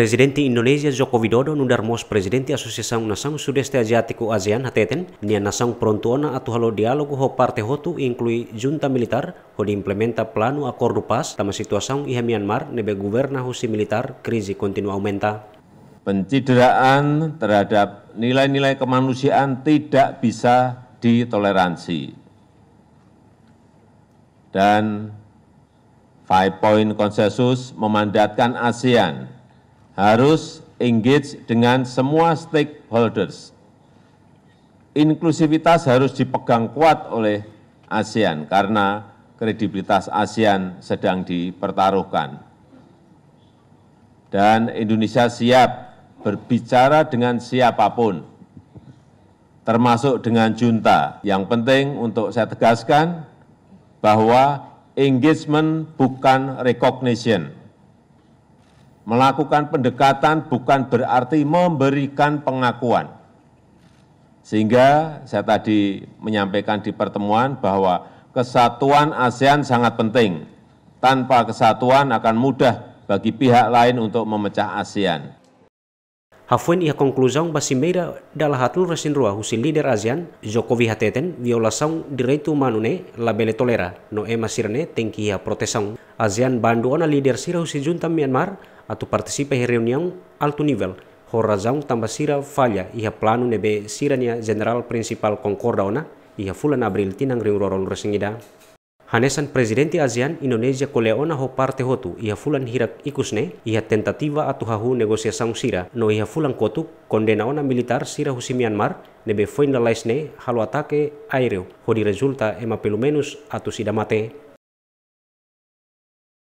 Presidente Indonesia Joko Widodo nundar mos Presidente Asosiação Nasang Sudeste Asiatiko ASEAN hateten, nia nasang prontuona atu halo diálogo ho parte hotu inklui junta militar ho implementa planu akordu pas tama situação iha Myanmar nebe governa husi militar krisi kontinu aumenta. Pencideraan terhadap nilai-nilai kemanusiaan tidak bisa ditoleransi. Dan Five Point Konsensus memandatkan ASEAN harus engage dengan semua stakeholders. Inklusivitas harus dipegang kuat oleh ASEAN karena kredibilitas ASEAN sedang dipertaruhkan. Dan Indonesia siap berbicara dengan siapapun, termasuk dengan junta. Yang penting untuk saya tegaskan bahwa engagement bukan recognition. Melakukan pendekatan bukan berarti memberikan pengakuan. Sehingga saya tadi menyampaikan di pertemuan bahwa kesatuan ASEAN sangat penting. Tanpa kesatuan akan mudah bagi pihak lain untuk memecah ASEAN. Hafuin ia conclusão basimeira hatul resin ruah husi líder ASEAN, Jokowi hateten viola saung direitu manune la bele tolera, no ema sirne protesong ia ASEAN bandu ona líder sirah husi junta Myanmar, atu participa em reunião alto nível, ho razão tamba sira falha iha plano nebe sirania general principal concorda ona fulan abril tinang ring rorol resengida. Hanesan presidente ASEAN Indonesia koleona ho parte hotu ia fulan hirak ikusne ia tentativa atu hahu negosiasaung sira no ia fulan kotuk kondena ona militar sira husi Myanmar nebe foin laisne halu atake aéreo ho di resulta ema pelu menus atu sidamate.